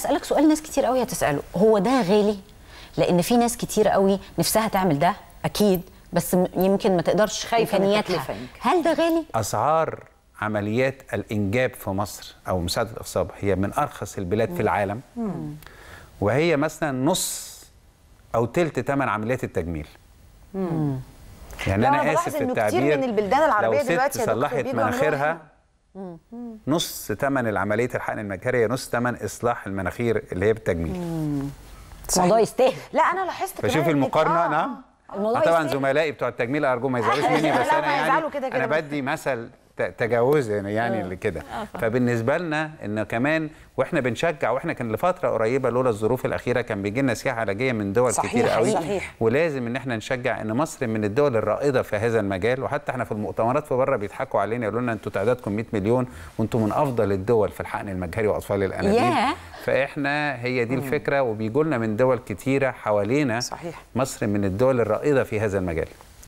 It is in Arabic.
اسالك سؤال ناس كتير قوي هتساله هو ده غالي لان في ناس كتير قوي نفسها تعمل ده اكيد بس يمكن ما تقدرش خايفه امكانياتها هل ده غالي اسعار عمليات الانجاب في مصر او مساعده الاصابه هي من ارخص البلاد مم. في العالم مم. وهي مثلا نص او ثلث ثمن عمليات التجميل مم. يعني انا اسف في التعبير من البلدان العربيه لو ست دلوقتي صلحت مناخيرها نص ثمن عمليه الحقن المناخيري نص ثمن اصلاح المناخير اللي هي بالتجميل الموضوع يستاهل لا انا لاحظت كمان فشوف المقارنه آه. نعم طبعا زملائي بتوع التجميل ارجو ما يزعلوش مني بس انا يعني انا بدي مثل تجاوز يعني, يعني آه. كده آه، فبالنسبه لنا ان كمان واحنا بنشجع واحنا كان لفتره قريبه لولا الظروف الاخيره كان بيجي لنا سياحه علاجيه من دول صحيح كتير قوي صحيح. ولازم ان احنا نشجع ان مصر من الدول الرائده في هذا المجال وحتى احنا في المؤتمرات في بره بيضحكوا علينا يقولوا لنا انتوا تعدادكم 100 مليون وانتوا من افضل الدول في الحقن المجهري واطفال الانابيب yeah. فاحنا هي دي الفكره وبيجوا لنا من دول كتيره حوالينا صحيح. مصر من الدول الرائده في هذا المجال